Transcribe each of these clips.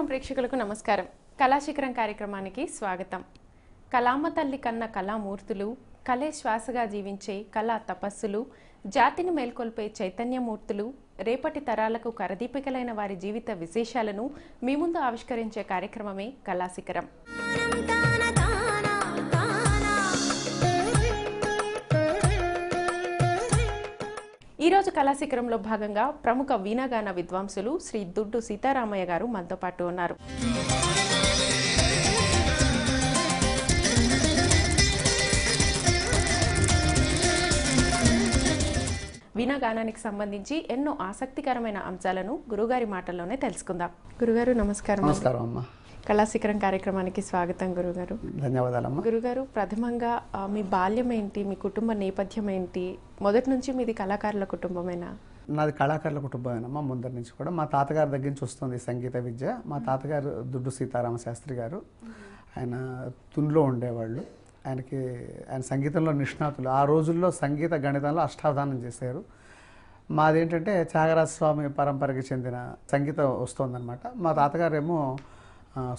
కళాకారుమ ప్రేక్షకులకు నమస్కారం కళాశిఖరం కార్యక్రమానికి స్వాగతం కలామ తల్లి కన్న కళామూర్తులు కళే శ్వాసగా జీవించే కళా తపస్సులు జాతిని మేల్కొల్పే చైతన్యమూర్తులు రేపటి తరాలకు కరదీపికలైన వారి జీవిత విశేషాలను మీ ముందు ఆవిష్కరించే కార్యక్రమమే కళాశిఖరం ఈరోజు కళాశిఖరంలో భాగంగా ప్రముఖ వీణాగాన విద్వాంసులు శ్రీ దుడ్డు సీతారామయ్య గారు మనతో పాటు ఉన్నారు వీణాగానానికి సంబంధించి ఎన్నో ఆసక్తికరమైన అంశాలను గురుగారి మాటల్లోనే తెలుసుకుందాం గురుగారు నమస్కారం నమస్కారం అమ్మా కళాశిఖరం కార్యక్రమానికి స్వాగతం గురుగారు ధన్యవాదాలమ్మ గురుగారు ప్రథమంగా మీ బాల్యం ఏంటి మీ కుటుంబ నేపథ్యం ఏంటి మొదటి నుంచి మీది కళాకారుల కుటుంబమేనా నాది కళాకారుల కుటుంబమేనమ్మా ముందరి నుంచి కూడా మా తాతగారి దగ్గర నుంచి వస్తుంది సంగీత విద్య మా తాతగారు దుడ్డు సీతారామ శాస్త్రి గారు ఆయన తుండ్లో ఉండేవాళ్ళు ఆయనకి ఆయన సంగీతంలో నిష్ణాతులు ఆ రోజుల్లో సంగీత గణితంలో అష్టావధానం చేశారు మాదేంటంటే ఏంటంటే స్వామి పరంపరకి చెందిన సంగీతం వస్తుందన్నమాట మా తాతగారేమో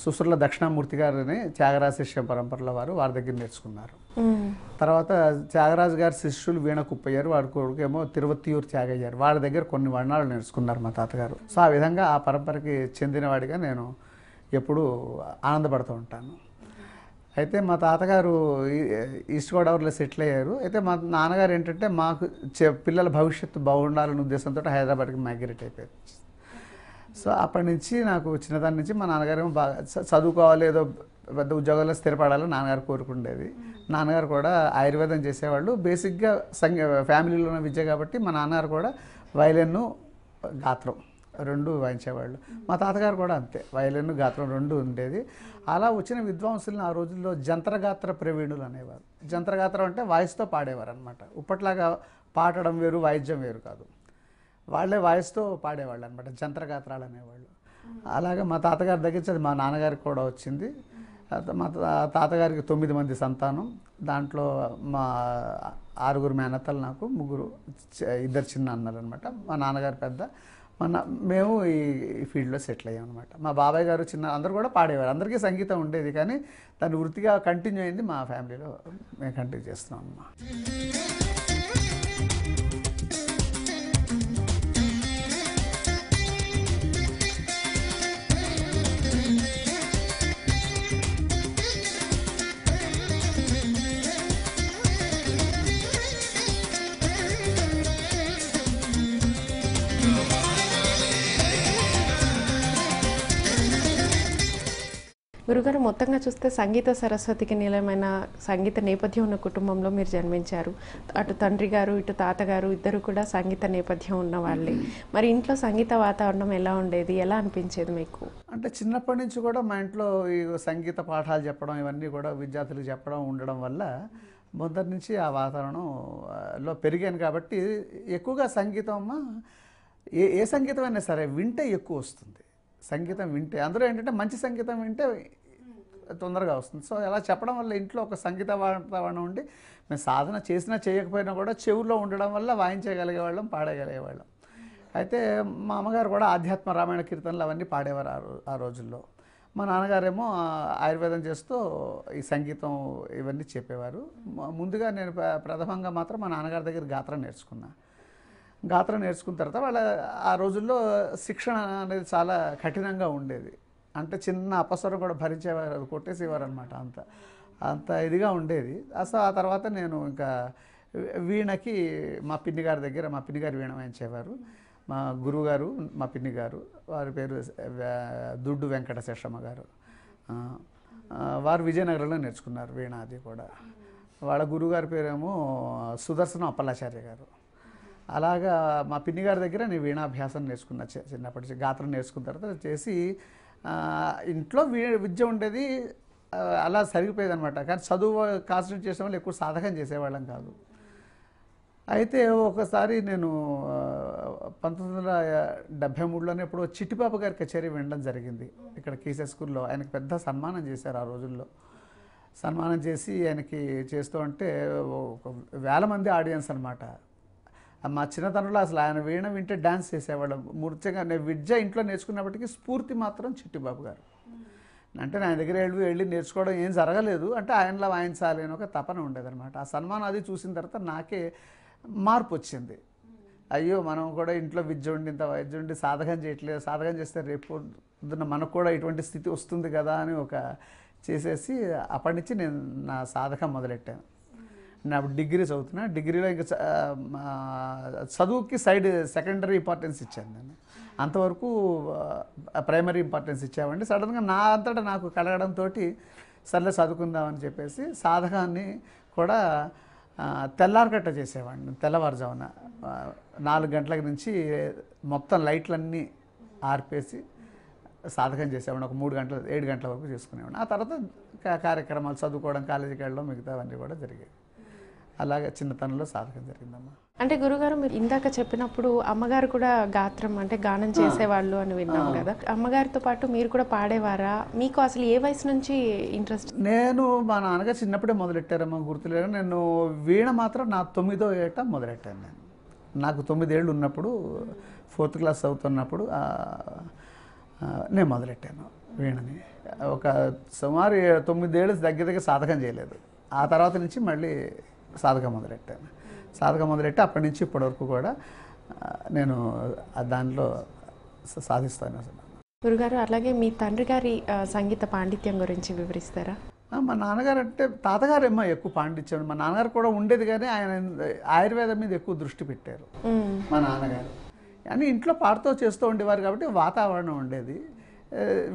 సుశ్రుల దక్షిణామూర్తి గారిని త్యాగరాజ శిష్య పరంపరలో వారు వారి దగ్గర నేర్చుకున్నారు తర్వాత త్యాగరాజు గారి శిష్యులు వీణ కుప్పయ్యారు వాడి ఏమో తిరువత్తియూరు త్యాగయ్యారు వాడి దగ్గర కొన్ని వర్ణాలు నేర్చుకున్నారు మా తాతగారు సో ఆ విధంగా ఆ పరంపరకి చెందినవాడిగా నేను ఎప్పుడూ ఆనందపడుతూ ఉంటాను అయితే మా తాతగారు ఈస్ట్ గోదావరిలో సెటిల్ అయ్యారు అయితే మా నాన్నగారు ఏంటంటే మాకు పిల్లల భవిష్యత్తు బాగుండాలనే ఉద్దేశంతో హైదరాబాద్కి మైగ్రేట్ అయిపోయారు సో అప్పటి నుంచి నాకు చిన్నదాని నుంచి మా నాన్నగారు బాగా చదువుకోవాలి ఏదో పెద్ద ఉద్యోగాల్లో స్థిరపడాలని నాన్నగారు కోరుకుండేది నాన్నగారు కూడా ఆయుర్వేదం చేసేవాళ్ళు బేసిక్గా సంగ ఫ్యామిలీలో ఉన్న విద్య కాబట్టి మా నాన్నగారు కూడా వయలిన్ గాత్రం రెండు వాయించేవాళ్ళు మా తాతగారు కూడా అంతే వయలిన్ గాత్రం రెండు ఉండేది అలా వచ్చిన విద్వాంసులను ఆ రోజుల్లో జంత్రగాత్ర ప్రవీణులు అనేవారు జంత్రగాత్రం అంటే వాయిస్తో పాడేవారు అనమాట ఇప్పట్లాగా పాడడం వేరు వాయిద్యం వేరు కాదు వాళ్ళే వాయిస్తో పాడేవాళ్ళు అనమాట జంత్రగాత్రాలు అనేవాళ్ళు అలాగే మా తాతగారి దగ్గర నుంచి మా నాన్నగారికి కూడా వచ్చింది మా తాతగారికి తొమ్మిది మంది సంతానం దాంట్లో మా ఆరుగురు మేనత్తలు నాకు ముగ్గురు ఇద్దరు చిన్న అన్నారు అనమాట మా నాన్నగారు పెద్ద మన మేము ఈ ఫీల్డ్లో సెటిల్ అయ్యాం అనమాట మా బాబాయ్ గారు చిన్న అందరూ కూడా పాడేవారు అందరికీ సంగీతం ఉండేది కానీ దాన్ని వృత్తిగా కంటిన్యూ అయింది మా ఫ్యామిలీలో మేము కంటిన్యూ చేస్తున్నాం అమ్మ గురుగారు మొత్తంగా చూస్తే సంగీత సరస్వతికి నిలయమైన సంగీత నేపథ్యం ఉన్న కుటుంబంలో మీరు జన్మించారు అటు తండ్రి గారు ఇటు తాతగారు ఇద్దరు కూడా సంగీత నేపథ్యం ఉన్న వాళ్ళే మరి ఇంట్లో సంగీత వాతావరణం ఎలా ఉండేది ఎలా అనిపించేది మీకు అంటే చిన్నప్పటి నుంచి కూడా మా ఇంట్లో ఈ సంగీత పాఠాలు చెప్పడం ఇవన్నీ కూడా విద్యార్థులకు చెప్పడం ఉండడం వల్ల మొదటి నుంచి ఆ వాతావరణంలో పెరిగాను కాబట్టి ఎక్కువగా సంగీతం ఏ ఏ సంగీతం అయినా సరే వింటే ఎక్కువ వస్తుంది సంగీతం వింటే అందులో ఏంటంటే మంచి సంగీతం వింటే తొందరగా వస్తుంది సో అలా చెప్పడం వల్ల ఇంట్లో ఒక సంగీత వాతావరణం ఉండి మేము సాధన చేసినా చేయకపోయినా కూడా చెవుల్లో ఉండడం వల్ల వాయించగలిగేవాళ్ళం పాడగలిగేవాళ్ళం అయితే మా అమ్మగారు కూడా ఆధ్యాత్మ రామాయణ కీర్తనలు అవన్నీ పాడేవారు ఆ రోజుల్లో మా నాన్నగారేమో ఆయుర్వేదం చేస్తూ ఈ సంగీతం ఇవన్నీ చెప్పేవారు ముందుగా నేను ప్రథమంగా మాత్రం మా నాన్నగారి దగ్గర గాత్రం నేర్చుకున్నా గాత్రం నేర్చుకున్న తర్వాత వాళ్ళ ఆ రోజుల్లో శిక్షణ అనేది చాలా కఠినంగా ఉండేది అంటే చిన్న అపసరం కూడా భరించేవారు అది కొట్టేసేవారు అనమాట అంత అంత ఇదిగా ఉండేది అసలు ఆ తర్వాత నేను ఇంకా వీణకి మా పిన్ని గారి దగ్గర మా పిన్ని గారు వీణ వాయించేవారు మా గురువుగారు మా పిన్ని గారు వారి పేరు దుడ్డు వెంకట శేషమ్మ గారు వారు విజయనగరంలో నేర్చుకున్నారు వీణ అది కూడా వాళ్ళ గురువుగారి పేరేమో సుదర్శన అప్పలాచార్య గారు అలాగా మా పిన్ని గారి దగ్గర నేను వీణాభ్యాసం నేర్చుకున్నా చిన్నప్పటి నుంచి గాత్రం నేర్చుకున్న తర్వాత చేసి ఇంట్లో విద్య ఉండేది అలా సరిగిపోయేది అనమాట కానీ చదువు కాన్సన్ట్రేట్ చేసే వాళ్ళు ఎక్కువ సాధకం చేసేవాళ్ళం కాదు అయితే ఒకసారి నేను పంతొమ్మిది వందల డెబ్భై మూడులోనే ఎప్పుడో చిట్టిపాప గారి కచేరీ వినడం జరిగింది ఇక్కడ కేసీఆర్ స్కూల్లో ఆయనకు పెద్ద సన్మానం చేశారు ఆ రోజుల్లో సన్మానం చేసి ఆయనకి చేస్తూ ఉంటే ఒక వేల మంది ఆడియన్స్ అనమాట మా చిన్నతనంలో అసలు ఆయన వీణ వింటే డ్యాన్స్ చేసేవాళ్ళం ముర్చగా నేను విద్య ఇంట్లో నేర్చుకున్నప్పటికీ స్ఫూర్తి మాత్రం చిట్టిబాబు గారు అంటే నా దగ్గర వెళ్ళి వెళ్ళి నేర్చుకోవడం ఏం జరగలేదు అంటే ఆయనలా వాయించాలి అని ఒక తపన ఉండేదన్నమాట ఆ సన్మానం అది చూసిన తర్వాత నాకే మార్పు వచ్చింది అయ్యో మనం కూడా ఇంట్లో విద్య ఉండి ఇంత వైద్య ఉండి సాధకం చేయట్లేదు సాధకం చేస్తే రేపు పొద్దున్న మనకు కూడా ఇటువంటి స్థితి వస్తుంది కదా అని ఒక చేసేసి అప్పటి నుంచి నేను నా సాధకం మొదలెట్టాను నా డిగ్రీ చదువుతున్నా డిగ్రీలో ఇంకా చదువుకి సైడ్ సెకండరీ ఇంపార్టెన్స్ ఇచ్చాను నేను అంతవరకు ప్రైమరీ ఇంపార్టెన్స్ ఇచ్చామండి సడన్గా నా అంతటా నాకు కలగడంతో సర్లే చదువుకుందామని చెప్పేసి సాధకాన్ని కూడా తెల్లారగట్ట చేసేవాడిని తెల్లవారుజామున నాలుగు గంటల నుంచి మొత్తం లైట్లన్నీ ఆర్పేసి సాధకం చేసేవాడిని ఒక మూడు గంటల ఏడు గంటల వరకు చేసుకునేవాడిని ఆ తర్వాత కార్యక్రమాలు చదువుకోవడం కాలేజీకి వెళ్ళడం మిగతావన్నీ కూడా జరిగాయి అలాగే చిన్నతనంలో సాధకం జరిగిందమ్మా అంటే గురుగారు మీరు ఇందాక చెప్పినప్పుడు అమ్మగారు కూడా గాత్రం అంటే గానం చేసేవాళ్ళు అని విన్నాం కదా అమ్మగారితో పాటు మీరు కూడా పాడేవారా మీకు అసలు ఏ వయసు నుంచి ఇంట్రెస్ట్ నేను మా నాన్నగారు చిన్నప్పుడే మొదలెట్టారమ్మా గుర్తులేరు నేను వీణ మాత్రం నా తొమ్మిదో ఏట మొదలెట్టాను నేను నాకు తొమ్మిదేళ్ళు ఉన్నప్పుడు ఫోర్త్ క్లాస్ చదువుతున్నప్పుడు నేను మొదలెట్టాను వీణని ఒక సుమారు తొమ్మిదేళ్ళు దగ్గర దగ్గర సాధకం చేయలేదు ఆ తర్వాత నుంచి మళ్ళీ సాధక మొదలెట్టాను సాధక మొదలెట్టి అప్పటి నుంచి ఇప్పటి వరకు కూడా నేను దానిలో సాధిస్తాను అసలు గురుగారు అలాగే మీ తండ్రి గారి సంగీత పాండిత్యం గురించి వివరిస్తారా మా నాన్నగారు అంటే తాతగారు ఏమో ఎక్కువ పాండిత్యం మా నాన్నగారు కూడా ఉండేది కానీ ఆయన ఆయుర్వేదం మీద ఎక్కువ దృష్టి పెట్టారు మా నాన్నగారు అని ఇంట్లో పాడుతూ చేస్తూ ఉండేవారు కాబట్టి వాతావరణం ఉండేది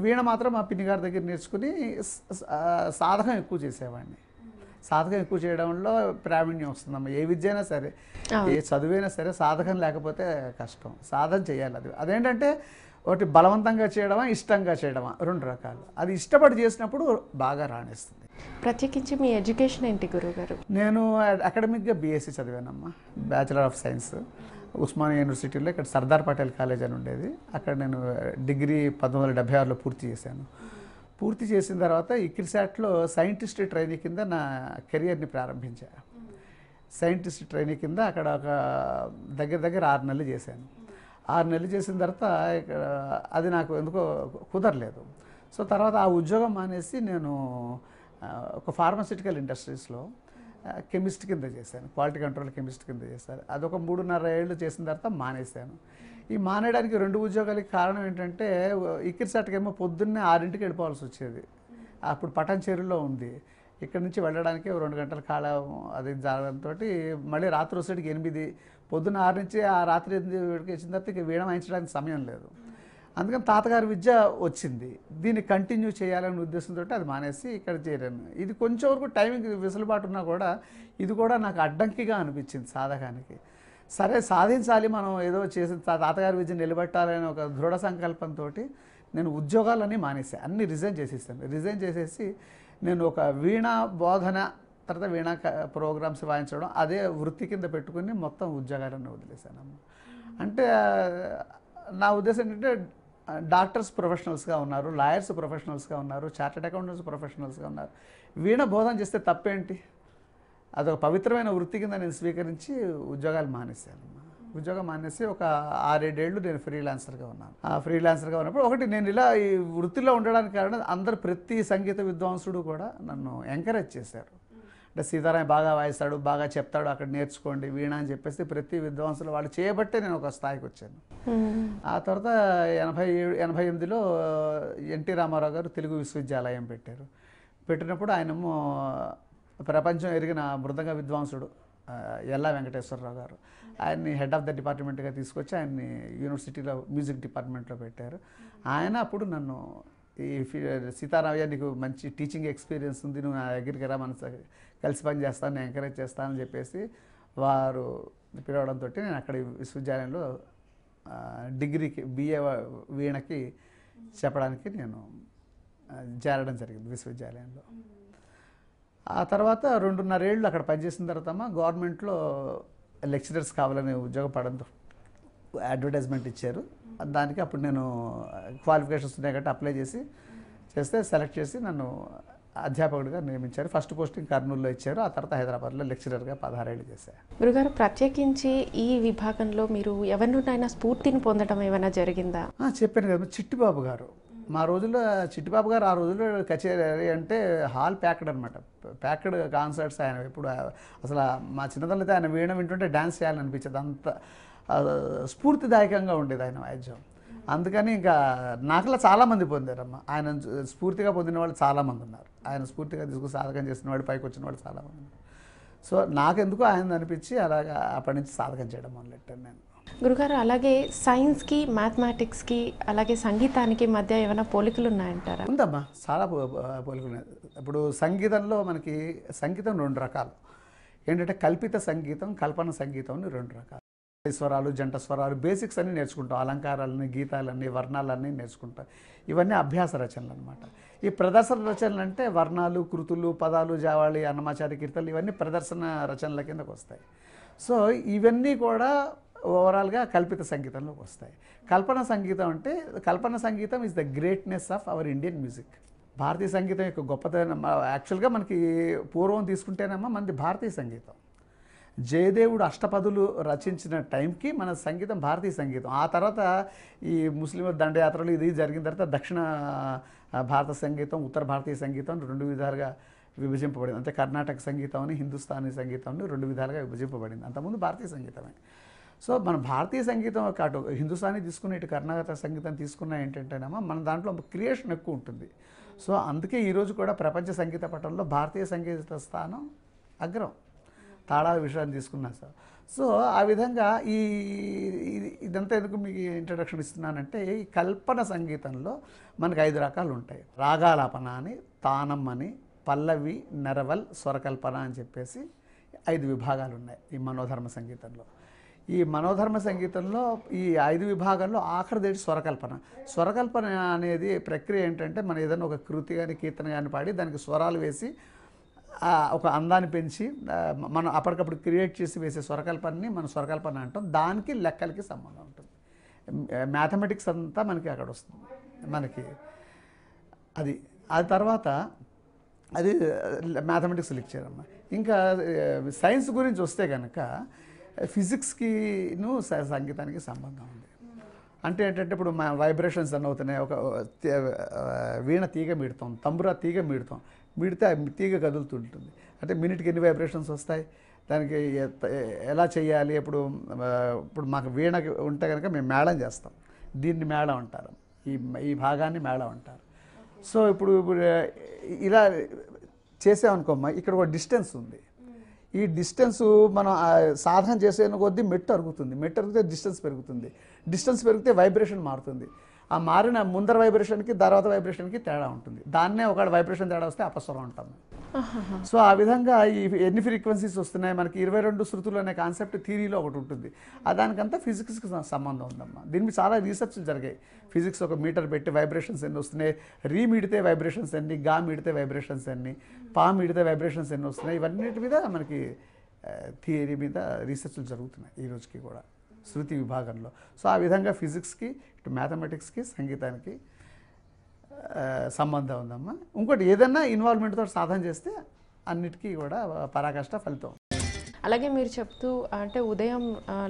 వీణ మాత్రం మా పిన్ని గారి దగ్గర నేర్చుకుని సాధకం ఎక్కువ చేసేవాడిని సాధకం ఎక్కువ చేయడంలో ప్రావీణ్యం వస్తుందమ్మా ఏ విద్య అయినా సరే ఏ చదువైనా సరే సాధకం లేకపోతే కష్టం సాధన చేయాలి అది అదేంటంటే ఒకటి బలవంతంగా చేయడమా ఇష్టంగా చేయడమా రెండు రకాలు అది ఇష్టపడి చేసినప్పుడు బాగా రాణిస్తుంది ప్రత్యేకించి మీ ఎడ్యుకేషన్ ఏంటి గురుగారు నేను అకాడమిక్గా బీఎస్సీ చదివానమ్మా బ్యాచిలర్ ఆఫ్ సైన్స్ ఉస్మానియా యూనివర్సిటీలో ఇక్కడ సర్దార్ పటేల్ కాలేజ్ అని ఉండేది అక్కడ నేను డిగ్రీ పంతొమ్మిది వందల ఆరులో పూర్తి చేశాను పూర్తి చేసిన తర్వాత ఇక్రిసాట్లో సైంటిస్ట్ ట్రైనింగ్ కింద నా కెరియర్ని ప్రారంభించా సైంటిస్ట్ ట్రైనింగ్ కింద అక్కడ ఒక దగ్గర దగ్గర ఆరు నెలలు చేశాను ఆరు నెలలు చేసిన తర్వాత ఇక్కడ అది నాకు ఎందుకో కుదరలేదు సో తర్వాత ఆ ఉద్యోగం మానేసి నేను ఒక ఫార్మాసిటికల్ ఇండస్ట్రీస్లో కెమిస్ట్ కింద చేశాను క్వాలిటీ కంట్రోల్ కెమిస్ట్ కింద చేశాను అది ఒక మూడున్నర ఏళ్ళు చేసిన తర్వాత మానేశాను ఈ మానేయడానికి రెండు ఉద్యోగాలకి కారణం ఏంటంటే ఇక్కడిసటకేమో పొద్దున్నే ఆరింటికి వెళ్ళిపోవాల్సి వచ్చేది అప్పుడు పటాన్చేరులో ఉంది ఇక్కడ నుంచి వెళ్ళడానికి రెండు గంటల కాలం అది జరగడంతో మళ్ళీ రాత్రి వచ్చేటికి ఎనిమిది పొద్దున్న ఆరు నుంచి ఆ రాత్రి ఎనిమిదికి వచ్చిన తర్వాత ఇక వీణ వాయించడానికి సమయం లేదు అందుకని తాతగారి విద్య వచ్చింది దీన్ని కంటిన్యూ చేయాలనే ఉద్దేశంతో అది మానేసి ఇక్కడ చేరాను ఇది కొంచెం వరకు టైమింగ్ వెసులుబాటు ఉన్నా కూడా ఇది కూడా నాకు అడ్డంకిగా అనిపించింది సాధకానికి సరే సాధించాలి మనం ఏదో చేసి తాతగారి విద్యను నిలబెట్టాలని ఒక దృఢ సంకల్పంతో నేను ఉద్యోగాలన్నీ మానేసా అన్ని రిజైన్ చేసేసాను రిజైన్ చేసేసి నేను ఒక వీణా బోధన తర్వాత వీణా ప్రోగ్రామ్స్ వాయించడం అదే వృత్తి కింద పెట్టుకుని మొత్తం ఉద్యోగాలన్నీ వదిలేశానమ్మ అంటే నా ఉద్దేశం ఏంటంటే డాక్టర్స్ ప్రొఫెషనల్స్గా ఉన్నారు లాయర్స్ ప్రొఫెషనల్స్గా ఉన్నారు చార్టెడ్ అకౌంటెంట్స్ ప్రొఫెషనల్స్గా ఉన్నారు వీణ బోధన చేస్తే తప్పేంటి అదొక పవిత్రమైన వృత్తి కింద నేను స్వీకరించి ఉద్యోగాలు మానేశాను ఉద్యోగం మానేసి ఒక ఆరేడేళ్ళు నేను ఫ్రీలాన్సర్గా ఉన్నాను ఆ ఫ్రీలాన్సర్గా ఉన్నప్పుడు ఒకటి నేను ఇలా ఈ వృత్తిలో ఉండడానికి కారణం అందరు ప్రతి సంగీత విద్వాంసుడు కూడా నన్ను ఎంకరేజ్ చేశారు అంటే సీతారాం బాగా వాయిస్తాడు బాగా చెప్తాడు అక్కడ నేర్చుకోండి వీణ అని చెప్పేసి ప్రతి విద్వాంసులు వాళ్ళు చేయబట్టే నేను ఒక స్థాయికి వచ్చాను ఆ తర్వాత ఎనభై ఏడు ఎనభై ఎనిమిదిలో ఎన్టీ రామారావు గారు తెలుగు విశ్వవిద్యాలయం పెట్టారు పెట్టినప్పుడు ఆయనము ప్రపంచం ఎరిగిన మృదంగ విద్వాంసుడు ఎల్లా వెంకటేశ్వరరావు గారు ఆయన్ని హెడ్ ఆఫ్ ద డిపార్ట్మెంట్గా తీసుకొచ్చి ఆయన్ని యూనివర్సిటీలో మ్యూజిక్ డిపార్ట్మెంట్లో పెట్టారు ఆయన అప్పుడు నన్ను ఈ సీతారామయ్య నీకు మంచి టీచింగ్ ఎక్స్పీరియన్స్ ఉంది నువ్వు నా దగ్గరికి రా మన కలిసి పని చేస్తాను నేను ఎంకరేజ్ చేస్తానని చెప్పేసి వారు పిలవడంతో నేను అక్కడ విశ్వవిద్యాలయంలో డిగ్రీకి బిఏ వీణకి చెప్పడానికి నేను చేరడం జరిగింది విశ్వవిద్యాలయంలో ఆ తర్వాత రెండున్నరేళ్ళు అక్కడ పనిచేసిన తర్వాత గవర్నమెంట్లో లెక్చరర్స్ కావాలనే ఉద్యోగం పడదు అడ్వర్టైజ్మెంట్ ఇచ్చారు దానికి అప్పుడు నేను క్వాలిఫికేషన్స్ ఉన్నాయి కాబట్టి అప్లై చేసి చేస్తే సెలెక్ట్ చేసి నన్ను అధ్యాపకుడిగా నియమించారు ఫస్ట్ పోస్టింగ్ కర్నూలులో ఇచ్చారు ఆ తర్వాత హైదరాబాద్లో లెక్చరర్గా పదహారేళ్ళు చేశారు గురుగారు ప్రత్యేకించి ఈ విభాగంలో మీరు ఎవరినైనా స్ఫూర్తిని పొందడం ఏమైనా జరిగిందా చెప్పాను కదా చిట్టిబాబు గారు మా రోజుల్లో చిట్టిపాప గారు ఆ రోజుల్లో కచేరీ అంటే హాల్ ప్యాక్డ్ అనమాట ప్యాక్డ్ కాన్సర్ట్స్ ఆయన ఇప్పుడు అసలు మా చిన్నతనైతే ఆయన వీణ వింటుంటే డ్యాన్స్ చేయాలని అనిపించేది అంత స్ఫూర్తిదాయకంగా ఉండేది ఆయన వాయిద్యం అందుకని ఇంకా నాకులా చాలామంది పొందారమ్మ ఆయన స్ఫూర్తిగా పొందిన వాళ్ళు చాలామంది ఉన్నారు ఆయన స్ఫూర్తిగా తీసుకుని సాధకం చేసిన వాడు పైకి వచ్చిన వాళ్ళు చాలామంది ఉన్నారు సో నాకెందుకు ఆయన అనిపించి అలాగా అప్పటి నుంచి సాధకం చేయడం మొదలెట్టాను నేను గురుగారు అలాగే సైన్స్కి మ్యాథమెటిక్స్కి అలాగే సంగీతానికి మధ్య ఏమైనా పోలికలు ఉన్నాయంటారా ఉందమ్మా చాలా పోలికలు ఉన్నాయి ఇప్పుడు సంగీతంలో మనకి సంగీతం రెండు రకాలు ఏంటంటే కల్పిత సంగీతం కల్పన సంగీతం అని రెండు రకాలు స్వరాలు జంట స్వరాలు బేసిక్స్ అన్నీ నేర్చుకుంటాం అలంకారాలని గీతాలన్నీ వర్ణాలన్నీ నేర్చుకుంటాం ఇవన్నీ అభ్యాస రచనలు అనమాట ఈ ప్రదర్శన రచనలు అంటే వర్ణాలు కృతులు పదాలు జావాళి అన్నమాచారి కీర్తలు ఇవన్నీ ప్రదర్శన రచనల కిందకు వస్తాయి సో ఇవన్నీ కూడా ఓవరాల్గా కల్పిత సంగీతంలోకి వస్తాయి కల్పన సంగీతం అంటే కల్పన సంగీతం is the greatness of our Indian music భారతీయ సంగీతం యొక్క గొప్పతనం యాక్చువల్గా మనకి పూర్వం తీసుకుంటేనమ్మా మనది భారతీయ సంగీతం జయదేవుడు అష్టపదులు రచించిన టైంకి మన సంగీతం భారతీయ సంగీతం ఆ తర్వాత ఈ ముస్లిం దండయాత్రలు ఇది జరిగిన తర్వాత దక్షిణ భారత సంగీతం ఉత్తర భారతీయ సంగీతం రెండు విధాలుగా విభజింపబడింది అంటే కర్ణాటక సంగీతం అని హిందుస్థానీ సంగీతం రెండు విధాలుగా విభజింపబడింది అంతకుముందు భారతీయ సంగీతమే సో మన భారతీయ సంగీతం అటు హిందుస్థానీ తీసుకున్న ఇటు కర్ణాటక సంగీతం తీసుకున్న ఏంటంటేనేమో మన దాంట్లో క్రియేషన్ ఎక్కువ ఉంటుంది సో అందుకే ఈరోజు కూడా ప్రపంచ సంగీత పటంలో భారతీయ సంగీత స్థానం అగ్రం తాళాల విషయాన్ని తీసుకున్నా సార్ సో ఆ విధంగా ఈ ఇదంతా ఎందుకు మీకు ఇంట్రడక్షన్ ఇస్తున్నానంటే ఈ కల్పన సంగీతంలో మనకు ఐదు రకాలు ఉంటాయి రాగాలాపన అని తానం అని పల్లవి నరవల్ స్వరకల్పన అని చెప్పేసి ఐదు విభాగాలు ఉన్నాయి ఈ మనోధర్మ సంగీతంలో ఈ మనోధర్మ సంగీతంలో ఈ ఐదు విభాగాల్లో దేటి స్వరకల్పన స్వరకల్పన అనేది ప్రక్రియ ఏంటంటే మనం ఏదైనా ఒక కృతి కానీ కీర్తన కానీ పాడి దానికి స్వరాలు వేసి ఒక అందాన్ని పెంచి మనం అప్పటికప్పుడు క్రియేట్ చేసి వేసే స్వరకల్పనని మనం స్వరకల్పన అంటాం దానికి లెక్కలకి సంబంధం ఉంటుంది మ్యాథమెటిక్స్ అంతా మనకి అక్కడ వస్తుంది మనకి అది అది తర్వాత అది మ్యాథమెటిక్స్ లెక్చర్ అమ్మ ఇంకా సైన్స్ గురించి వస్తే కనుక ఫిజిక్స్కిను సంగీతానికి సంబంధం ఉంది అంటే ఏంటంటే ఇప్పుడు మా వైబ్రేషన్స్ అన్న అవుతున్నాయి ఒక వీణ తీగ మిడతాం తంబురా తీగ మిడతాం మిడితే తీగ కదులుతుంటుంది అంటే మినిట్కి ఎన్ని వైబ్రేషన్స్ వస్తాయి దానికి ఎలా చేయాలి ఇప్పుడు ఇప్పుడు మాకు వీణ ఉంటే కనుక మేము మేళం చేస్తాం దీన్ని మేళం అంటారు ఈ ఈ భాగాన్ని మేళం అంటారు సో ఇప్పుడు ఇలా చేసామనుకోమ్మా ఇక్కడ ఒక డిస్టెన్స్ ఉంది ఈ డిస్టెన్స్ మనం సాధన చేసే కొద్దీ మెట్టు అరుగుతుంది మెట్టు అరిగితే డిస్టెన్స్ పెరుగుతుంది డిస్టెన్స్ పెరిగితే వైబ్రేషన్ మారుతుంది ఆ మారిన ముందర వైబ్రేషన్కి తర్వాత వైబ్రేషన్కి తేడా ఉంటుంది దాన్నే ఒక వైబ్రేషన్ తేడా వస్తే అపస్వరం అంటాం సో ఆ విధంగా ఈ ఎన్ని ఫ్రీక్వెన్సీస్ వస్తున్నాయి మనకి ఇరవై రెండు శృతులు అనే కాన్సెప్ట్ థీరీలో ఒకటి ఉంటుంది దానికంతా ఫిజిక్స్కి సంబంధం ఉందమ్మా దీనికి చాలా రీసెర్చ్ జరిగాయి ఫిజిక్స్ ఒక మీటర్ పెట్టి వైబ్రేషన్స్ ఎన్ని వస్తున్నాయి రీమిడితే వైబ్రేషన్స్ ఎన్ని గా మిడితే వైబ్రేషన్స్ ఎన్ని పా మిడితే వైబ్రేషన్స్ ఎన్ని వస్తున్నాయి ఇవన్నిటి మీద మనకి థియరీ మీద రీసెర్చ్లు జరుగుతున్నాయి ఈ రోజుకి కూడా శృతి విభాగంలో సో ఆ విధంగా ఫిజిక్స్కి ఇటు మ్యాథమెటిక్స్కి సంగీతానికి సంబంధం ఉందమ్మా ఇంకోటి ఏదైనా ఇన్వాల్వ్మెంట్తో సాధన చేస్తే అన్నిటికీ కూడా పరాకాష్ట ఫలితం అలాగే మీరు చెప్తూ అంటే ఉదయం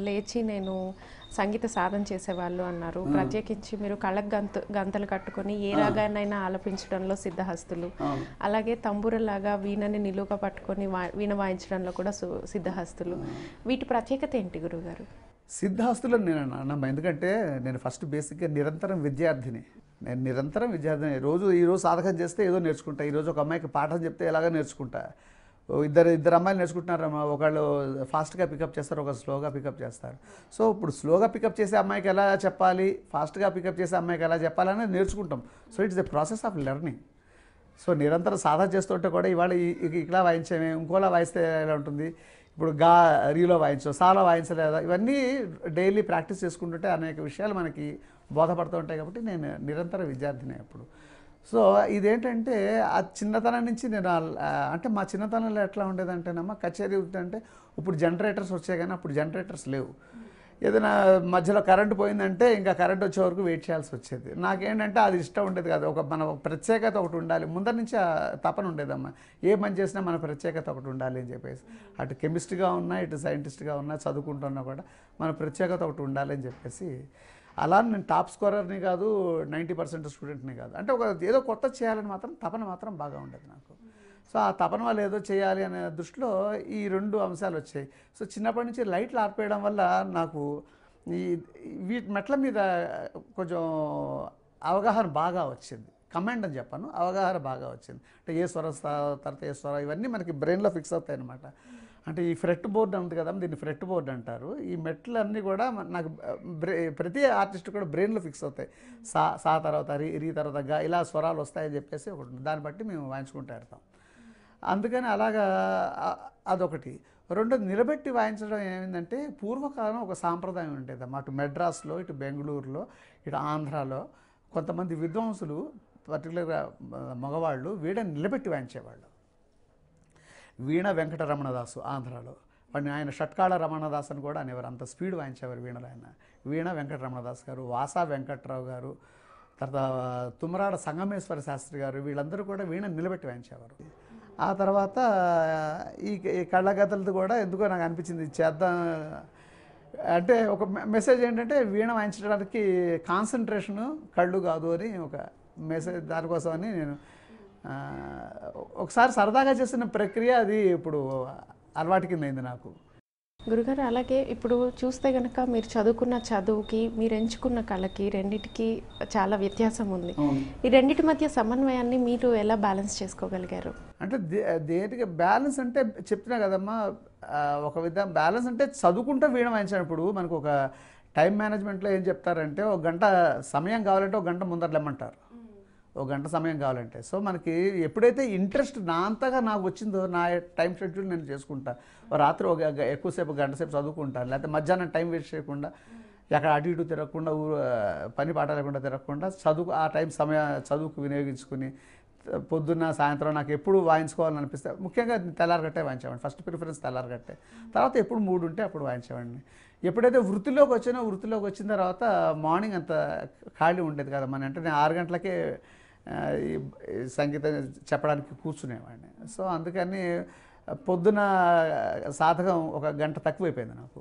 లేచి నేను సంగీత సాధన చేసేవాళ్ళు అన్నారు ప్రత్యేకించి మీరు కళ్ళకు గంత గంతలు కట్టుకొని ఏ రాగానైనా ఆలపించడంలో సిద్ధహస్తులు అలాగే తంబూరలాగా వీణని నిలువుగా పట్టుకొని వీణ వాయించడంలో కూడా సిద్ధహస్తులు వీటి ప్రత్యేకత ఏంటి గురువుగారు సిద్ధాస్తులను నేను అన్నాము ఎందుకంటే నేను ఫస్ట్ బేసిక్గా నిరంతరం విద్యార్థిని నేను నిరంతరం విద్యార్థిని రోజు ఈరోజు సాధకం చేస్తే ఏదో నేర్చుకుంటా ఈరోజు ఒక అమ్మాయికి పాఠం చెప్తే ఎలాగో నేర్చుకుంటా ఇద్దరు ఇద్దరు అమ్మాయిలు నేర్చుకుంటున్నారమ్మా ఒకళ్ళు ఫాస్ట్గా పికప్ చేస్తారు ఒకరు స్లోగా పికప్ చేస్తారు సో ఇప్పుడు స్లోగా పికప్ చేసే అమ్మాయికి ఎలా చెప్పాలి ఫాస్ట్గా పికప్ చేసే అమ్మాయికి ఎలా చెప్పాలి అనేది నేర్చుకుంటాం so it's the process of learning so నిరంతరం సాధన చేస్తుంటే కూడా ఇవాళ ఇట్లా వాయించామే ఇంకోలా వాయిస్తే ఎలా ఉంటుంది ఇప్పుడు గా రీలో వాయించు సాలో వాయించలేదా ఇవన్నీ డైలీ ప్రాక్టీస్ చేసుకుంటుంటే అనేక విషయాలు మనకి బోధపడుతూ ఉంటాయి కాబట్టి నేను నిరంతర విద్యార్థినే అప్పుడు సో ఇదేంటంటే ఆ చిన్నతనం నుంచి నేను అంటే మా చిన్నతనంలో ఎట్లా ఉండేదంటేనమ్మా కచేరీ అంటే ఇప్పుడు జనరేటర్స్ వచ్చాయి కానీ అప్పుడు జనరేటర్స్ లేవు ఏదైనా మధ్యలో కరెంటు పోయిందంటే ఇంకా కరెంట్ వచ్చే వరకు వెయిట్ చేయాల్సి వచ్చేది నాకేంటంటే అది ఇష్టం ఉండేది కాదు ఒక మన ప్రత్యేకత ఒకటి ఉండాలి ముందర నుంచి తపన ఉండేదమ్మా ఏ పని చేసినా మన ప్రత్యేకత ఒకటి ఉండాలి అని చెప్పేసి అటు కెమిస్ట్గా ఉన్నా ఇటు సైంటిస్ట్గా ఉన్నా చదువుకుంటున్నా కూడా మన ప్రత్యేకత ఒకటి ఉండాలి అని చెప్పేసి అలా నేను టాప్ స్కోరర్ని కాదు నైంటీ పర్సెంట్ స్టూడెంట్ని కాదు అంటే ఒక ఏదో కొత్త చేయాలని మాత్రం తపన మాత్రం బాగా ఉండేది నాకు సో ఆ తపన వాళ్ళు ఏదో చేయాలి అనే దృష్టిలో ఈ రెండు అంశాలు వచ్చాయి సో చిన్నప్పటి నుంచి లైట్లు ఆర్పేయడం వల్ల నాకు ఈ వీటి మెట్ల మీద కొంచెం అవగాహన బాగా వచ్చింది కమాండ్ అని చెప్పాను అవగాహన బాగా వచ్చింది అంటే ఏ స్వర తర్వాత ఏ స్వర ఇవన్నీ మనకి బ్రెయిన్లో ఫిక్స్ అవుతాయి అనమాట అంటే ఈ ఫ్రెట్ బోర్డు ఉంది కదా దీన్ని ఫ్రెట్ బోర్డు అంటారు ఈ మెట్లన్నీ కూడా నాకు ప్రతి ఆర్టిస్ట్ కూడా బ్రెయిన్లో ఫిక్స్ అవుతాయి సా సా తర్వాత రీ రీ తర్వాత ఇలా స్వరాలు వస్తాయని చెప్పేసి ఒకటి దాన్ని బట్టి మేము వాయించుకుంటూ ఆడతాం అందుకని అలాగా అదొకటి రెండు నిలబెట్టి వాయించడం ఏమైందంటే పూర్వకాలం ఒక సాంప్రదాయం ఉండేది అటు మెడ్రాస్లో ఇటు బెంగళూరులో ఇటు ఆంధ్రాలో కొంతమంది విద్వాంసులు పర్టికులర్గా మగవాళ్ళు వీణ నిలబెట్టి వాయించేవాళ్ళు వీణ వెంకటరమణదాసు ఆంధ్రాలో వాడిని ఆయన షట్కాళ రమణదాస్ అని కూడా అనేవారు అంత స్పీడ్ వాయించేవారు వీణలు ఆయన వీణ వెంకటరమణదాస్ గారు వాసా వెంకట్రావు గారు తర్వాత తుమ్మరాడ సంగమేశ్వర శాస్త్రి గారు వీళ్ళందరూ కూడా వీణ నిలబెట్టి వాయించేవారు ఆ తర్వాత ఈ కళ్ళగతలది కూడా ఎందుకో నాకు అనిపించింది చేద్దాం అంటే ఒక మెసేజ్ ఏంటంటే వీణ వాయించడానికి కాన్సన్ట్రేషను కళ్ళు కాదు అని ఒక మెసేజ్ దానికోసం అని నేను ఒకసారి సరదాగా చేసిన ప్రక్రియ అది ఇప్పుడు అలవాటు కింద అయింది నాకు గురుగారు అలాగే ఇప్పుడు చూస్తే కనుక మీరు చదువుకున్న చదువుకి మీరు ఎంచుకున్న కళకి రెండింటికి చాలా వ్యత్యాసం ఉంది ఈ రెండింటి మధ్య సమన్వయాన్ని మీరు ఎలా బ్యాలెన్స్ చేసుకోగలిగారు అంటే దేనికి బ్యాలెన్స్ అంటే చెప్తున్నా కదమ్మా ఒక విధంగా బ్యాలెన్స్ అంటే చదువుకుంటూ వీణ వాయించినప్పుడు మనకు ఒక టైం మేనేజ్మెంట్లో ఏం చెప్తారంటే ఒక గంట సమయం కావాలంటే ఒక గంట ముందర లెమ్మంటారు ఒక గంట సమయం కావాలంటే సో మనకి ఎప్పుడైతే ఇంట్రెస్ట్ నా అంతగా నాకు వచ్చిందో నా టైం షెడ్యూల్ నేను చేసుకుంటా రాత్రి ఒక ఎక్కువసేపు గంటసేపు చదువుకుంటాను లేకపోతే మధ్యాహ్నం టైం వేస్ట్ చేయకుండా ఎక్కడ అటు ఇటు తిరగకుండా ఊరు పని పాట లేకుండా తిరగకుండా చదువు ఆ టైం సమయ చదువుకు వినియోగించుకుని పొద్దున్న సాయంత్రం నాకు ఎప్పుడు వాయించుకోవాలనిపిస్తే ముఖ్యంగా తెల్లారగట్టే వాయించేవాడిని ఫస్ట్ ప్రిఫరెన్స్ తెల్లారగట్టే తర్వాత ఎప్పుడు మూడు ఉంటే అప్పుడు వాయించేవాడిని ఎప్పుడైతే వృత్తిలోకి వచ్చినా వృత్తిలోకి వచ్చిన తర్వాత మార్నింగ్ అంత ఖాళీ ఉండేది కదా మన అంటే నేను ఆరు గంటలకే సంగీతం చెప్పడానికి కూర్చునేవాడిని సో అందుకని పొద్దున సాధకం ఒక గంట తక్కువైపోయింది నాకు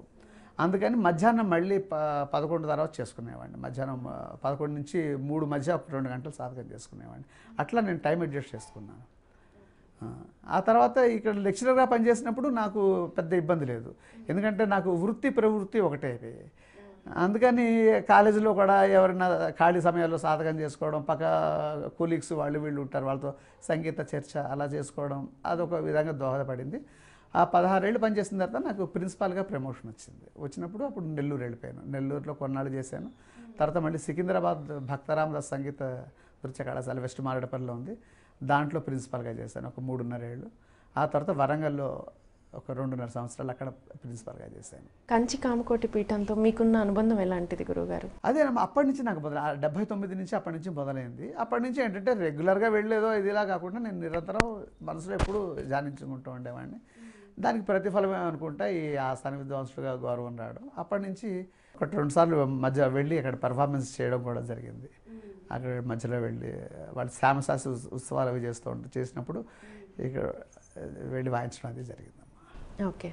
అందుకని మధ్యాహ్నం మళ్ళీ ప పదకొండు తర్వాత చేసుకునేవాడిని మధ్యాహ్నం పదకొండు నుంచి మూడు మధ్య ఒక రెండు గంటలు సాధకం చేసుకునేవాడిని అట్లా నేను టైం అడ్జస్ట్ చేసుకున్నాను ఆ తర్వాత ఇక్కడ లెక్చరర్గా పనిచేసినప్పుడు నాకు పెద్ద ఇబ్బంది లేదు ఎందుకంటే నాకు వృత్తి ప్రవృత్తి ఒకటే అందుకని కాలేజీలో కూడా ఎవరైనా ఖాళీ సమయాల్లో సాధకం చేసుకోవడం పక్క కూలీగ్స్ వాళ్ళు వీళ్ళు ఉంటారు వాళ్ళతో సంగీత చర్చ అలా చేసుకోవడం అదొక విధంగా దోహదపడింది ఆ పదహారేళ్ళు పనిచేసిన తర్వాత నాకు ప్రిన్సిపాల్గా ప్రమోషన్ వచ్చింది వచ్చినప్పుడు అప్పుడు నెల్లూరు వెళ్ళిపోయాను నెల్లూరులో కొన్నాళ్ళు చేశాను తర్వాత మళ్ళీ సికింద్రాబాద్ భక్తరామదాస్ సంగీత నృత్య కళాశాల వెస్ట్ మారేడపల్లిలో ఉంది దాంట్లో ప్రిన్సిపాల్గా చేశాను ఒక మూడున్నర ఏళ్ళు ఆ తర్వాత వరంగల్లో ఒక రెండున్నర సంవత్సరాలు అక్కడ ప్రిన్సిపల్గా చేశాను కంచి కామకోటి పీఠంతో మీకున్న అనుబంధం ఎలాంటిది గురువుగారు అదే అప్పటి నుంచి నాకు మొదలు డెబ్బై తొమ్మిది నుంచి అప్పటి నుంచి మొదలైంది అప్పటి నుంచి ఏంటంటే రెగ్యులర్గా వెళ్ళేదో ఇదిలా కాకుండా నేను నిరంతరం మనసులో ఎప్పుడు ధ్యానించుకుంటూ ఉండేవాడిని దానికి ప్రతిఫలం ఏమనుకుంటా ఈ ఆస్థాన విద్వాంసుడుగా గౌరవం రావడం అప్పటి నుంచి ఒక రెండు సార్లు మధ్య వెళ్ళి అక్కడ పెర్ఫార్మెన్స్ చేయడం కూడా జరిగింది అక్కడ మధ్యలో వెళ్ళి వాళ్ళు శ్యామశాస్త్రి ఉత్సవాలు అవి చేస్తూ చేసినప్పుడు ఇక్కడ వెళ్ళి వాయించడం అది జరిగింది ఓకే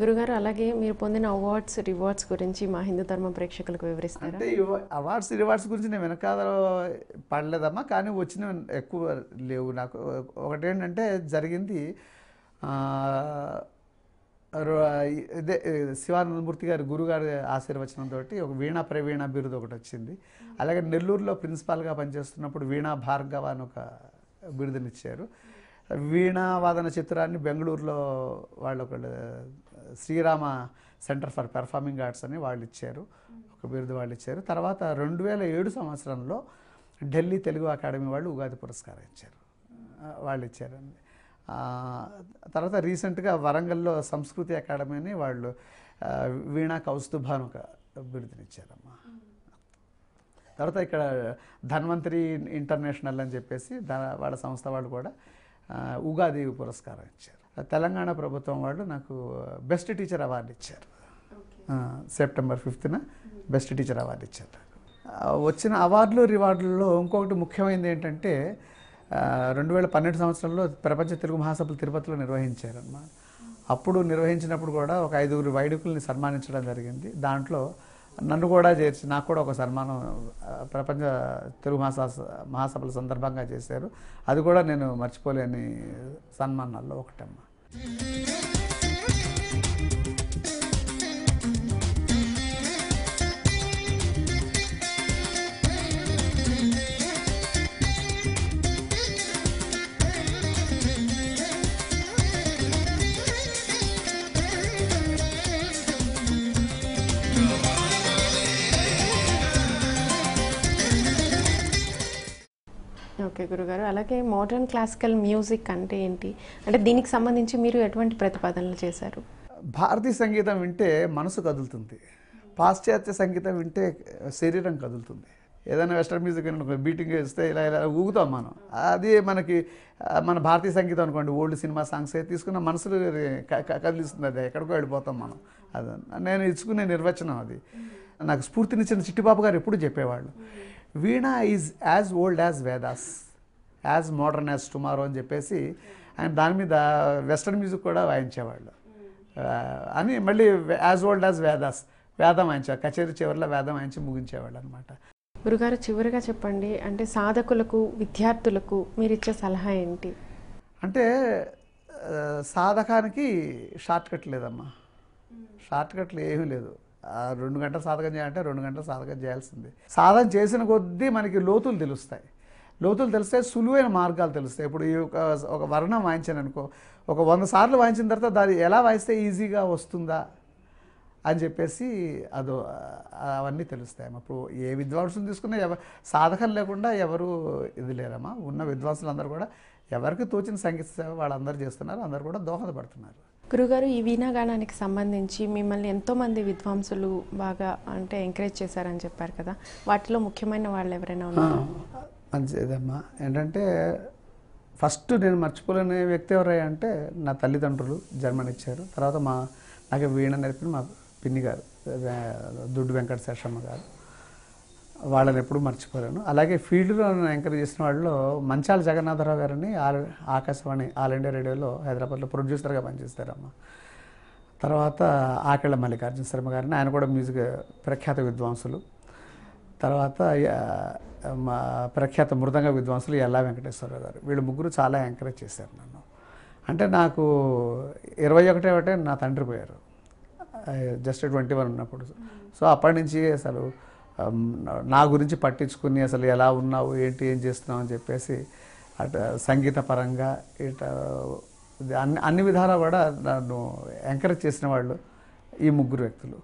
గురుగారు అలాగే మీరు పొందిన అవార్డ్స్ రివార్డ్స్ గురించి మా హిందూ ధర్మ ప్రేక్షకులకు వివరిస్తారు అంటే అవార్డ్స్ రివార్డ్స్ గురించి నేను వెనకాల పడలేదమ్మా కానీ వచ్చిన ఎక్కువ లేవు నాకు ఒకటేంటంటే జరిగింది ఇదే శివానందమూర్తి గారి గురుగారి ఆశీర్వచనంతో ఒక వీణా ప్రవీణ బిరుదు ఒకటి వచ్చింది అలాగే నెల్లూరులో ప్రిన్సిపాల్గా పనిచేస్తున్నప్పుడు వీణా భార్గవ అని ఒక బిరుదునిచ్చారు వీణావాదన చిత్రాన్ని బెంగళూరులో వాళ్ళు ఒక Srirama centre for performing arts అని వాళ్ళు ఇచ్చారు ఒక బిరుదు వాళ్ళు ఇచ్చారు తర్వాత రెండు వేల ఏడు సంవత్సరంలో ఢిల్లీ తెలుగు అకాడమీ వాళ్ళు ఉగాది పురస్కారం ఇచ్చారు వాళ్ళు ఇచ్చారండి తర్వాత రీసెంట్గా వరంగల్లో సంస్కృతి అకాడమీని వాళ్ళు వీణా కౌస్తుభాను ఒక బిరుదునిచ్చారమ్మా తర్వాత ఇక్కడ ధన్వంతరి ఇంటర్నేషనల్ అని చెప్పేసి వాళ్ళ సంస్థ వాళ్ళు కూడా ఉగాది పురస్కారం ఇచ్చారు తెలంగాణ ప్రభుత్వం వాళ్ళు నాకు బెస్ట్ టీచర్ అవార్డు ఇచ్చారు సెప్టెంబర్ ఫిఫ్త్న బెస్ట్ టీచర్ అవార్డు ఇచ్చారు వచ్చిన అవార్డులు రివార్డులలో ఇంకొకటి ముఖ్యమైనది ఏంటంటే రెండు వేల పన్నెండు సంవత్సరంలో ప్రపంచ తెలుగు మహాసభలు తిరుపతిలో అన్నమాట అప్పుడు నిర్వహించినప్పుడు కూడా ఒక ఐదుగురు వైదికుల్ని సన్మానించడం జరిగింది దాంట్లో నన్ను కూడా చేర్చి నాకు కూడా ఒక సన్మానం ప్రపంచ తెలుగు మహాసా మహాసభల సందర్భంగా చేశారు అది కూడా నేను మర్చిపోలేని సన్మానాల్లో ఒకటమ్మా ఓకే గురుగారు అలాగే మోడర్న్ క్లాసికల్ మ్యూజిక్ అంటే ఏంటి అంటే దీనికి సంబంధించి మీరు ఎటువంటి ప్రతిపాదనలు చేశారు భారతీయ సంగీతం వింటే మనసు కదులుతుంది పాశ్చాత్య సంగీతం వింటే శరీరం కదులుతుంది ఏదైనా వెస్టర్న్ మ్యూజిక్ బీటింగ్ వేస్తే ఇలా ఇలా ఊగుతాం మనం అది మనకి మన భారతీయ సంగీతం అనుకోండి ఓల్డ్ సినిమా సాంగ్స్ అయితే తీసుకున్న మనసులు కదిలిస్తుంది అది ఎక్కడికో వెళ్ళిపోతాం మనం అది నేను ఇచ్చుకునే నిర్వచనం అది నాకు స్ఫూర్తినిచ్చిన చిట్టిబాబు గారు ఎప్పుడు చెప్పేవాళ్ళు veena is as old as Vedas as modern as tomorrow అని చెప్పేసి ఆయన దాని మీద వెస్ట్రన్ మ్యూజిక్ కూడా వాయించేవాళ్ళు hmm. అని మళ్ళీ యాజ్ ఓల్డ్ యాజ్ వేదాస్ వేదం వాయించే కచేరీ చివరిలో వేదం వాయించి ముగించేవాళ్ళు అనమాట గురుగారు చివరిగా చెప్పండి అంటే సాధకులకు విద్యార్థులకు మీరు ఇచ్చే సలహా ఏంటి అంటే సాధకానికి షార్ట్ కట్ లేదమ్మా hmm. షార్ట్ కట్లు ఏమీ లేదు రెండు గంటలు సాధకం చేయాలంటే రెండు గంటలు సాధకం చేయాల్సిందే సాధన చేసిన కొద్దీ మనకి లోతులు తెలుస్తాయి లోతులు తెలిస్తే సులువైన మార్గాలు తెలుస్తాయి ఇప్పుడు ఈ ఒక వర్ణం వాయించాను అనుకో ఒక వంద సార్లు వాయించిన తర్వాత దాన్ని ఎలా వాయిస్తే ఈజీగా వస్తుందా అని చెప్పేసి అదో అవన్నీ తెలుస్తాయి అప్పుడు ఏ విద్వాంసులు తీసుకున్నా ఎవ సాధకం లేకుండా ఎవరు ఇది లేరమ్మా ఉన్న విద్వాంసులందరూ కూడా ఎవరికి తోచిన సంగీత సేవ వాళ్ళందరూ చేస్తున్నారు అందరు కూడా దోహదపడుతున్నారు గురుగారు ఈ వీణాగానానికి సంబంధించి మిమ్మల్ని ఎంతోమంది విద్వాంసులు బాగా అంటే ఎంకరేజ్ చేశారని చెప్పారు కదా వాటిలో ముఖ్యమైన వాళ్ళు ఎవరైనా ఉన్నారు మంచిదమ్మా ఏంటంటే ఫస్ట్ నేను మర్చిపోలేని వ్యక్తి ఎవరయ్యా అంటే నా తల్లిదండ్రులు జన్మనిచ్చారు తర్వాత మా నాకు వీణ నేర్పిన మా పిన్ని గారు దుడ్డు వెంకట శేషమ్మ గారు వాళ్ళని ఎప్పుడు మర్చిపోలేను అలాగే ఫీల్డ్లో నన్ను ఎంకరేజ్ చేసిన వాళ్ళు మంచాల జగన్నాథరావు గారని ఆకాశవాణి ఆల్ ఇండియా రేడియోలో హైదరాబాద్లో ప్రొడ్యూసర్గా పనిచేస్తారమ్మ తర్వాత ఆకళ్ళ మల్లికార్జున శర్మ గారిని ఆయన కూడా మ్యూజిక్ ప్రఖ్యాత విద్వాంసులు తర్వాత మా ప్రఖ్యాత మృదంగ విద్వాంసులు ఎల్లా వెంకటేశ్వరరావు గారు వీళ్ళు ముగ్గురు చాలా ఎంకరేజ్ చేశారు నన్ను అంటే నాకు ఇరవై ఒకటే ఒకటే నా తండ్రి పోయారు జస్ట్ ట్వంటీ వన్ ఉన్నప్పుడు సో అప్పటి నుంచి అసలు నా గురించి పట్టించుకుని అసలు ఎలా ఉన్నావు ఏంటి ఏం చేస్తున్నావు అని చెప్పేసి అటు సంగీత పరంగా ఇట అన్ని అన్ని విధాలా కూడా నన్ను ఎంకరేజ్ చేసిన వాళ్ళు ఈ ముగ్గురు వ్యక్తులు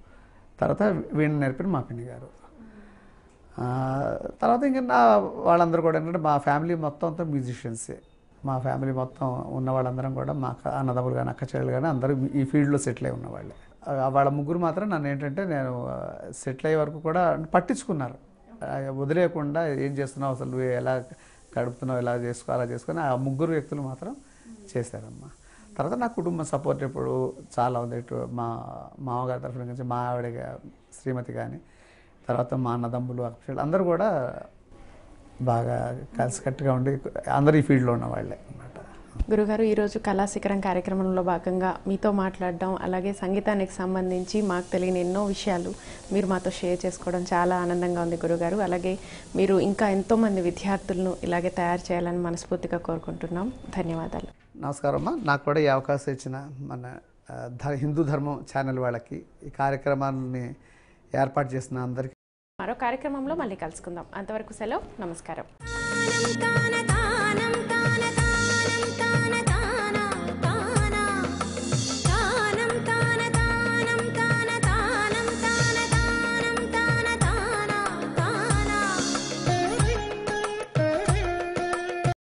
తర్వాత వీణ్ణి నేర్పిన మా పిన్ని గారు తర్వాత ఇంకా నా వాళ్ళందరూ కూడా ఏంటంటే మా ఫ్యామిలీ మొత్తం అంతా మ్యూజిషియన్సే మా ఫ్యామిలీ మొత్తం ఉన్న వాళ్ళందరం కూడా మా అన్నదమ్ములు కానీ అక్క చెల్లెలు కానీ అందరూ ఈ ఫీల్డ్లో సెటిల్ అయి ఉన్నవాళ్ళే వాళ్ళ ముగ్గురు మాత్రం నన్ను ఏంటంటే నేను సెటిల్ అయ్యే వరకు కూడా పట్టించుకున్నారు వదిలేయకుండా ఏం చేస్తున్నావు అసలు నువ్వు ఎలా గడుపుతున్నావు ఎలా చేసుకో అలా చేసుకొని ఆ ముగ్గురు వ్యక్తులు మాత్రం చేశారమ్మా తర్వాత నా కుటుంబ సపోర్ట్ ఇప్పుడు చాలా ఉంది ఇటు మా మామగారి తరఫున నుంచి మా ఆవిడ శ్రీమతి కానీ తర్వాత మా అన్నదమ్ములు అక్షలు అందరూ కూడా బాగా కలిసికట్టుగా ఉండి అందరూ ఈ ఫీల్డ్లో ఉన్న వాళ్ళే గురుగారు ఈరోజు కళాశిఖరం కార్యక్రమంలో భాగంగా మీతో మాట్లాడడం అలాగే సంగీతానికి సంబంధించి మాకు తెలియని ఎన్నో విషయాలు మీరు మాతో షేర్ చేసుకోవడం చాలా ఆనందంగా ఉంది గురుగారు అలాగే మీరు ఇంకా ఎంతోమంది విద్యార్థులను ఇలాగే తయారు చేయాలని మనస్ఫూర్తిగా కోరుకుంటున్నాం ధన్యవాదాలు నమస్కారం అమ్మా నాకు కూడా ఈ అవకాశం ఇచ్చిన మన హిందూ ధర్మం ఛానల్ వాళ్ళకి ఈ కార్యక్రమాన్ని ఏర్పాటు చేసిన అందరికీ మరో కార్యక్రమంలో మళ్ళీ కలుసుకుందాం అంతవరకు సెలవు నమస్కారం